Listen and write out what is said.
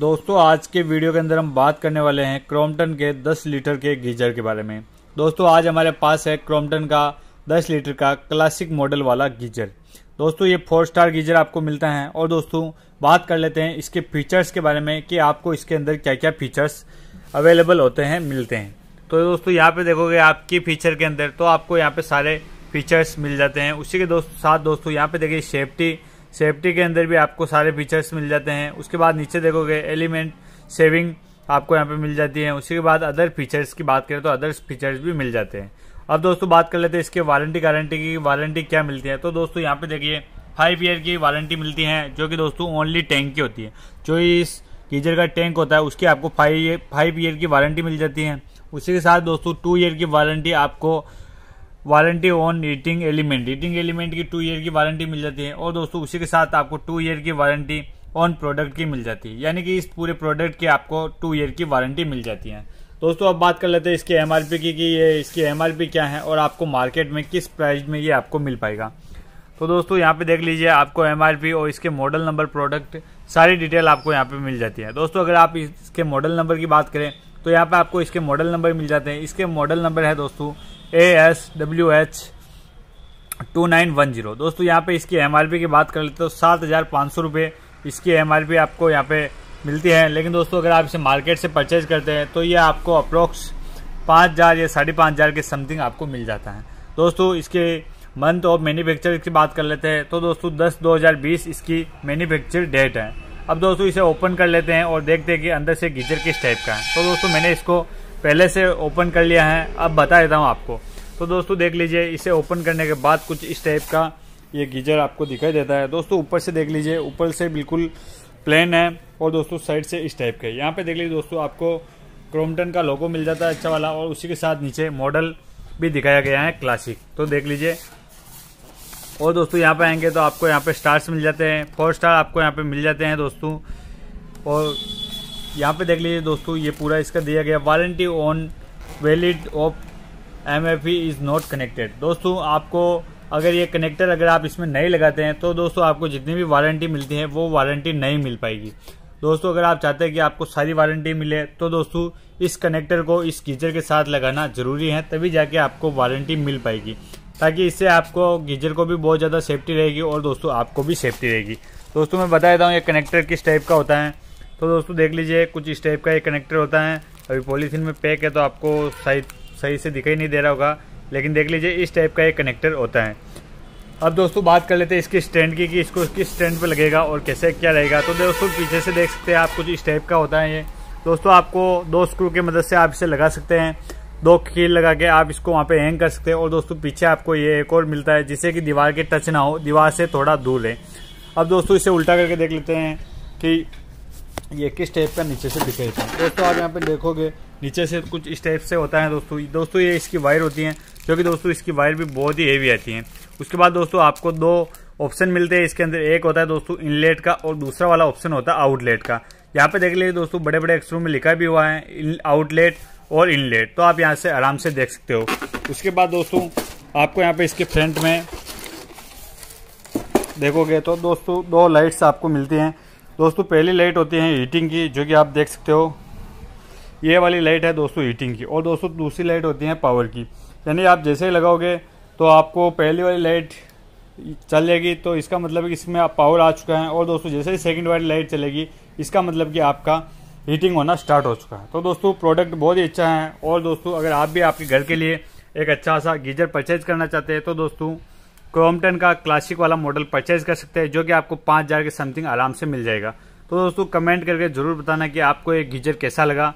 दोस्तों आज के वीडियो के अंदर हम बात करने वाले हैं क्रोमटन के 10 लीटर के गीजर के बारे में दोस्तों आज हमारे पास है क्रोमटन का 10 लीटर का क्लासिक मॉडल वाला गीजर दोस्तों ये फोर स्टार गीजर आपको मिलता है और दोस्तों बात कर लेते हैं इसके फीचर्स के बारे में कि आपको इसके अंदर क्या क्या फीचर्स अवेलेबल होते हैं मिलते हैं तो दोस्तों यहाँ पे देखोगे आपके फीचर के अंदर तो आपको यहाँ पे सारे फीचर्स मिल जाते हैं उसी के दोस्त साथ दोस्तों यहाँ पे देखिए सेफ्टी सेफ्टी के अंदर भी आपको सारे फीचर्स मिल जाते हैं उसके बाद नीचे देखोगे एलिमेंट सेविंग आपको यहाँ पे मिल जाती है उसी के बाद अदर फीचर्स की बात करें तो अदर्स फीचर्स भी मिल जाते हैं अब दोस्तों बात कर लेते हैं इसके वारंटी गारंटी की वारंटी क्या मिलती है तो दोस्तों यहाँ पे देखिए फाइव ईयर की वारंटी मिलती है जो कि दोस्तों ओनली टैंक की होती है जो इस गीजर का टैंक होता है उसकी आपको फाइव फाइव ईयर की वारंटी मिल जाती है उसी के साथ दोस्तों टू ईयर की वारंटी आपको warranty on heating element heating element की टू ईयर की वारंटी मिल जाती है और दोस्तों उसी के साथ आपको टू ईयर की वारंटी ऑन प्रोडक्ट की मिल जाती है यानी कि इस पूरे प्रोडक्ट की आपको टू ईयर की वारंटी मिल जाती है दोस्तों अब बात कर लेते हैं इसके एम की कि ये इसकी एम क्या है और आपको मार्केट में किस प्राइस में ये आपको मिल पाएगा तो दोस्तों यहाँ पे देख लीजिए आपको एम और इसके मॉडल नंबर प्रोडक्ट सारी डिटेल आपको यहाँ पे मिल जाती है दोस्तों अगर आप इसके मॉडल नंबर की बात करें तो यहाँ पे आपको इसके मॉडल नंबर मिल जाते हैं इसके मॉडल नंबर है दोस्तों A S W H two nine one zero दोस्तों यहाँ पे इसकी एम की बात कर लेते तो सात हज़ार पाँच सौ रुपये इसकी एम आपको यहाँ पे मिलती है लेकिन दोस्तों अगर आप इसे मार्केट से परचेज करते हैं तो ये आपको अप्रोक्स पाँच हज़ार या साढ़े पाँच हज़ार के समथिंग आपको मिल जाता है दोस्तों इसके मंथ ऑफ मैन्युफैक्चर की बात कर लेते हैं तो दोस्तों दस दो हज़ार बीस इसकी मैन्युफैक्चर डेट है अब दोस्तों इसे ओपन कर लेते हैं और देखते हैं कि अंदर से गीजर किस टाइप का है तो दोस्तों मैंने इसको पहले से ओपन कर लिया है अब बता देता हूँ आपको तो दोस्तों देख लीजिए इसे ओपन करने के बाद कुछ इस टाइप का ये गीजर आपको दिखाई देता है दोस्तों ऊपर से देख लीजिए ऊपर से बिल्कुल प्लेन है और दोस्तों साइड से इस टाइप का यहाँ पे देख लीजिए दोस्तों आपको क्रोमटन का लोगो मिल जाता है अच्छा वाला और उसी के साथ नीचे मॉडल भी दिखाया गया है क्लासिक तो देख लीजिए और दोस्तों यहाँ पे आएंगे तो आपको यहाँ पे स्टार्स मिल जाते हैं फोर स्टार आपको यहाँ पे मिल जाते हैं दोस्तों और यहाँ पे देख लीजिए दोस्तों ये पूरा इसका दिया गया warranty on valid of M F E is not connected दोस्तों आपको अगर ये कनेक्टर अगर आप इसमें नहीं लगाते हैं तो दोस्तों आपको जितनी भी वारंटी मिलती है वो वारंटी नहीं मिल पाएगी दोस्तों अगर आप चाहते हैं कि आपको सारी वारंटी मिले तो दोस्तों इस कनेक्टर को इस गीजर के साथ लगाना जरूरी है तभी जाके आपको वारंटी मिल पाएगी ताकि इससे आपको गीजर को भी बहुत ज़्यादा सेफ्टी रहेगी और दोस्तों आपको भी सेफ्टी रहेगी दोस्तों मैं बता देता हूँ ये कनेक्टर किस टाइप का होता है तो दोस्तों देख लीजिए कुछ इस टाइप का ये कनेक्टर होता है अभी पॉलीथीन में पैक है तो आपको सही सही से दिखाई नहीं दे रहा होगा लेकिन देख लीजिए इस टाइप का ये कनेक्टर होता है अब दोस्तों बात कर लेते हैं इसके स्टैंड की कि इसको किस स्टैंड पर लगेगा और कैसे क्या रहेगा तो दोस्तों पीछे से देख सकते हैं आप कुछ इस टाइप का होता है ये दोस्तों आपको दो स्क्रू की मदद से आप इसे लगा सकते हैं दो कील लगा के आप इसको वहाँ पे हैंग कर सकते हैं और दोस्तों पीछे आपको ये एक और मिलता है जिससे कि दीवार के टच ना हो दीवार से थोड़ा दूर है अब दोस्तों इसे उल्टा करके देख लेते हैं कि ये किस टाइप का नीचे से है दोस्तों आप यहाँ पे देखोगे नीचे से कुछ इस टाइप से होता है दोस्तों दोस्तों ये इसकी वायर होती है जो कि दोस्तों इसकी वायर भी बहुत ही हेवी आती है उसके बाद दोस्तों आपको दो ऑप्शन मिलते हैं इसके अंदर एक होता है दोस्तों इनलेट का और दूसरा वाला ऑप्शन होता है आउटलेट का यहाँ पे देख लीजिए दोस्तों बड़े बड़े एक्सरूम में लिखा भी हुआ है आउटलेट और इनलेट तो आप यहाँ से आराम से देख सकते हो उसके बाद दोस्तों आपको यहाँ पे इसके फ्रंट में देखोगे तो दोस्तों दो लाइट्स आपको मिलती हैं दोस्तों पहली लाइट होती है हीटिंग की जो कि आप देख सकते हो ये वाली लाइट है दोस्तों हीटिंग की और दोस्तों दूसरी लाइट होती है पावर की यानी आप जैसे ही लगाओगे तो आपको पहली वाली लाइट चल जाएगी तो इसका मतलब कि इसमें आप पावर आ चुका है और दोस्तों जैसे ही सेकंड वाली लाइट चलेगी इसका मतलब कि आपका हीटिंग होना स्टार्ट हो चुका है तो दोस्तों प्रोडक्ट बहुत ही अच्छा है और दोस्तों अगर आप भी आपके घर के लिए एक अच्छा सा गीजर परचेज करना चाहते हैं तो दोस्तों क्रोमटन का क्लासिक वाला मॉडल परचेज कर सकते हैं जो कि आपको पाँच हज़ार के समथिंग आराम से मिल जाएगा तो दोस्तों कमेंट करके ज़रूर बताना कि आपको ये गीजर कैसा लगा